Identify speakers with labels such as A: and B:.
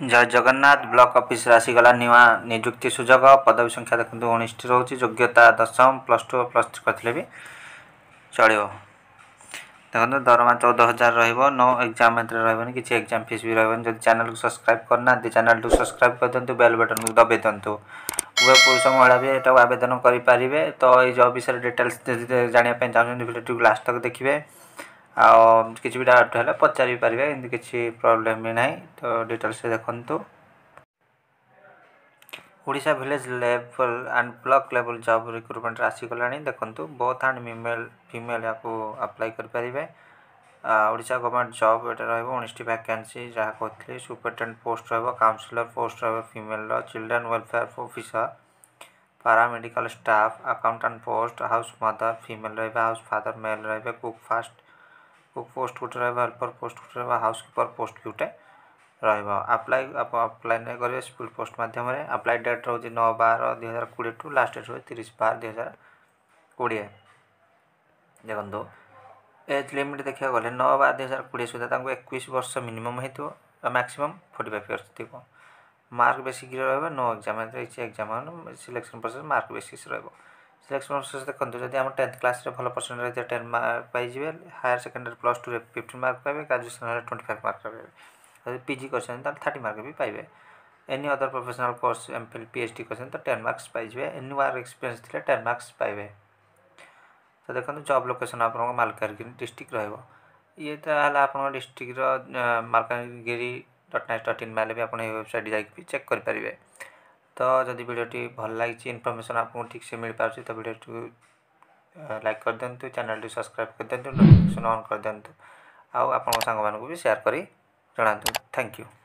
A: ଜୟ Jagannath block office ରାଶିଗଲା ନୂଆ ନିଯୁକ୍ତି ସୁଯୋଗ ପଦବୀ ସଂଖ୍ୟା ଦେଖନ୍ତୁ ଉଣେଇଶଟି ରହୁଛି ଯୋଗ୍ୟତା ଦଶମ ପ୍ଲସ୍ ଟୁ ପ୍ଲସ୍ ଥ୍ରୀ କରିଥିଲେ ବି ଚଳିବ ଦେଖନ୍ତୁ ଦରମା ଚଉଦ ହଜାର ରହିବ ନୋ ଏକ୍ଜାମ୍ ଏଥିରେ ରହିବନି କିଛି ଏକ୍ଜାମ୍ ଫିସ୍ ବି ରହିବନି ଯଦି ଚ୍ୟାନେଲ୍କୁ ସବସ୍କ୍ରାଇବ୍ କରିନାହାନ୍ତି ଚ୍ୟାନେଲ୍କୁ ସବସ୍କ୍ରାଇବ୍ କରିଦିଅନ୍ତୁ ବେଲ୍ ବଟନ୍କୁ ଦବାଇ ଦିଅନ୍ତୁ ଉଭୟ ପୁରୁଷ ମହିଳା ବି ଏଟାକୁ ଆବେଦନ କରିପାରିବେ ତ ଏଇ ଜବ୍ ବିଷୟରେ ଡିଟେଲ୍ସ ଯଦି ଜାଣିବା ପାଇଁ ଚାହୁଁଛନ୍ତି ଭିଡ଼ିଓଟିକୁ ଲାଷ୍ଟ ତକ ଦେଖିବେ किसी भी डाउट है पचार भी पारे एम प्रोब्लेम भी ना तो डिटेल्स देखु ओडा village level and block level जब रिक्रुटमेंट आसीगला देखूँ बोथ एंड फिमेल फिमेल या आप्लाय करेंगे ओडा गवर्नमेंट जब ये रोज उन्नीसटी भैकेन्सी जहाँ कहते सुपरटेड पोस्ट रोज काउनसिलर पोस्ट रोज female children welfare officer paramedical staff accountant post house mother female रे हाउस फादर मेल रे कुक फास्ट पोस्ट गोटे रहा हेल्पर पोस्ट गोटे रहा हाउस किपर पोस्ट गोटे रप्लाई अप्लाई नहीं करेंगे स्पीड पोस्ट मध्यम अप्लाई डेट रोज नौ बार दुई हजार कोड़े टू लास्ट डेट रही तीस बार दुई हजार कोड़े देखो एज लिमिट देखा गले नौ बार दुई हजार कोड़े सुधा एक वर्ष मिनिमम हो मैक्सीम फोर्टी फाइव इयर्स थी मार्क बेसिक रोह exam exam selection process mark basics रहा ସିଲେକ୍ସନ୍ ପ୍ରୋସେସ୍ ଦେଖନ୍ତୁ ଯଦି ଆମ ଟେନ୍ଥ କ୍ଲାସ୍ରେ ଭଲ ପରସେଣ୍ଟେଜ୍ ଟେନ୍ ମାର୍କ ପାଇଯିବେ ହାୟାର୍ ସେକେଣ୍ଡାରୀ ପ୍ଲସ୍ ଟୁରେ ଫିଫ୍ଟିନ୍ ମାର୍କ ପାଇବେ ଗ୍ରାଜୁଏସନ୍ରେ ଟ୍ୱେଣ୍ଟି ଫାଇଭ୍ ମାର୍କ ପାଇବେ ଯଦି ପି ଜି କରିଛନ୍ତି ତାହେଲେ ଥାର୍ଟି ମାର୍କ ବି ପାଇବେ any other professional course M Phil P H D କରିଛନ୍ତି ତ ଟେନ୍ ମାର୍କସ୍ ପାଇଯିବେ ଏନି ୱାର୍ ଏକ୍ସପିରିଏନ୍ସ ଥିଲେ ଟେନ୍ ମାର୍କସ୍ ପାଇବେ ତ ଦେଖନ୍ତୁ ଜବ୍ ଲୋକେସନ୍ ଆପଣଙ୍କ ମାଲକାନଗିରି ଡିଷ୍ଟ୍ରିକ୍ଟ ରହିବ ଇଏଟା ହେଲା ଆପଣଙ୍କ ଡିଷ୍ଟ୍ରିକ୍ଟର Malkangiri dot nic dot in ମାରିଲେ ବି ଆପଣ ଏହି ୱେବସାଇଟ୍ ଯାଇକି ବି ଚେକ୍ କରିପାରିବେ ତ ଯଦି ଭିଡ଼ିଓଟି ଭଲ ଲାଗିଛି ଇନଫର୍ମେସନ୍ ଆପଣଙ୍କୁ ଠିକ୍ ସେ ମିଳିପାରୁଛି ତ ଭିଡ଼ିଓଟିକୁ ଲାଇକ୍ କରିଦିଅନ୍ତୁ ଚ୍ୟାନେଲ୍ଟି ସବସ୍କ୍ରାଇବ୍ କରିଦିଅନ୍ତୁ ନୋଟିଫିକେସନ୍ ଅନ୍ କରିଦିଅନ୍ତୁ ଆଉ ଆପଣଙ୍କ ସାଙ୍ଗମାନଙ୍କୁ ବି ସେୟାର୍ କରି ଜଣାନ୍ତୁ ଥ୍ୟାଙ୍କ ୟୁ